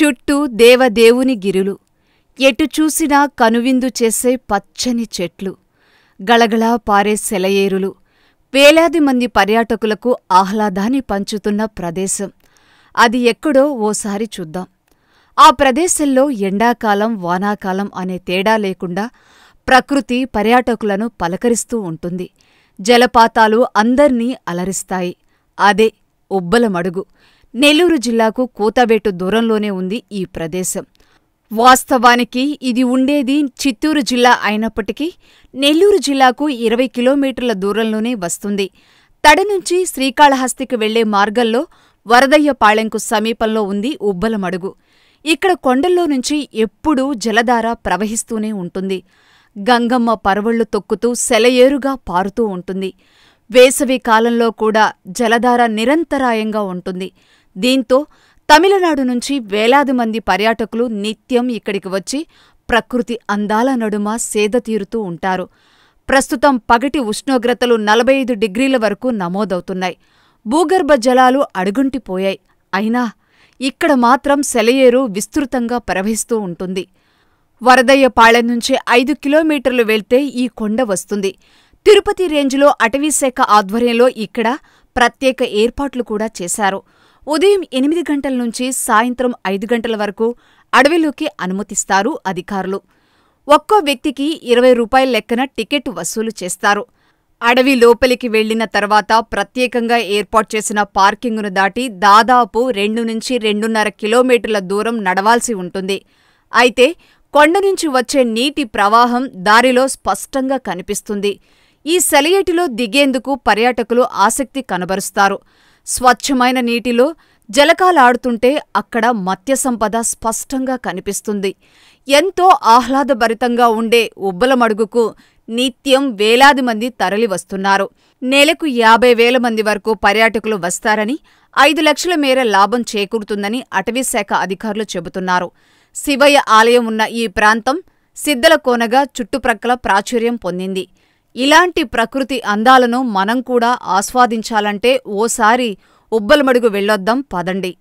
చుట్టూ దేవదేవుని గిరులు ఎటు చూసినా కనువిందు చేసే పచ్చని చెట్లు గళగళా పారే సెలయేరులు వేలాది మంది పర్యాటకులకు ఆహ్లాదాన్ని పంచుతున్న ప్రదేశం అది ఎక్కడో ఓసారి చూద్దాం ఆ ప్రదేశంలో ఎండాకాలం వానాకాలం అనే తేడా లేకుండా ప్రకృతి పర్యాటకులను పలకరిస్తూ ఉంటుంది జలపాతాలు అందర్నీ అలరిస్తాయి అదే ఉబ్బలమడుగు నెల్లూరు జిల్లాకు కూతబెట్టు దూరంలోనే ఉంది ఈ ప్రదేశం వాస్తవానికి ఇది ఉండేది చిత్తూరు జిల్లా అయినప్పటికీ నెల్లూరు జిల్లాకు ఇరవై కిలోమీటర్ల దూరంలోనే వస్తుంది తడ నుంచి శ్రీకాళహస్తికి వెళ్లే మార్గంలో వరదయ్యపాళెంకు సమీపంలో ఉంది ఉబ్బలమడుగు ఇక్కడ కొండల్లో నుంచి ఎప్పుడూ జలధార ప్రవహిస్తూనే ఉంటుంది గంగమ్మ పరవళ్లు తొక్కుతూ సెలయేరుగా పారుతూ ఉంటుంది వేసవి కాలంలో కూడా జలధార నిరంతరాయంగా ఉంటుంది దీంతో తమిళనాడు నుంచి వేలాది మంది పర్యాటకులు నిత్యం ఇక్కడికి వచ్చి ప్రకృతి అందాల నడుమ సేద తీరుతూ ఉంటారు ప్రస్తుతం పగటి ఉష్ణోగ్రతలు నలభై ఐదు డిగ్రీల వరకు నమోదవుతున్నాయి భూగర్భ జలాలు అడుగుంటిపోయాయి అయినా ఇక్కడ మాత్రం సెలయేరు విస్తృతంగా ప్రవహిస్తూ ఉంటుంది వరదయ్యపాళెం నుంచి ఐదు కిలోమీటర్లు వెళ్తే ఈ కొండ వస్తుంది తిరుపతి రేంజ్లో అటవీశాఖ ఆధ్వర్యంలో ఇక్కడ ప్రత్యేక ఏర్పాట్లు కూడా చేశారు ఉదయం ఎనిమిది గంటల నుంచి సాయంత్రం ఐదు గంటల వరకు అడవిలోకి అనుమతిస్తారు అధికారులు ఒక్కో వ్యక్తికి ఇరవై రూపాయల లెక్కన టికెట్ వసూలు చేస్తారు అడవి లోపలికి వెళ్లిన తర్వాత ప్రత్యేకంగా ఏర్పాటు చేసిన పార్కింగును దాటి దాదాపు రెండు నుంచి రెండున్నర కిలోమీటర్ల దూరం నడవాల్సి ఉంటుంది అయితే కొండ నుంచి వచ్చే నీటి ప్రవాహం దారిలో స్పష్టంగా కనిపిస్తుంది ఈ సెలయేటిలో దిగేందుకు పర్యాటకులు ఆసక్తి కనబరుస్తారు స్వచ్ఛమైన నీటిలో జలకాలాడుతుంటే అక్కడ మత్స్యసంపద స్పష్టంగా కనిపిస్తుంది ఎంతో ఆహ్లాదభరితంగా ఉండే ఉబ్బలమడుగుకు నిత్యం వేలాది మంది తరలివస్తున్నారు నెలకు యాభై వేల మంది వరకు పర్యాటకులు వస్తారని ఐదు లక్షల మేర లాభం చేకూరుతుందని అటవీశాఖ అధికారులు చెబుతున్నారు శివయ్య ఆలయం ఉన్న ఈ ప్రాంతం సిద్ధలకోనగా చుట్టుప్రక్కల ప్రాచుర్యం పొందింది ఇలాంటి ప్రకృతి అందాలను మనం కూడా ఆస్వాదించాలంటే ఓసారి ఉబ్బలమడుగు వెళ్ళొద్దాం పదండి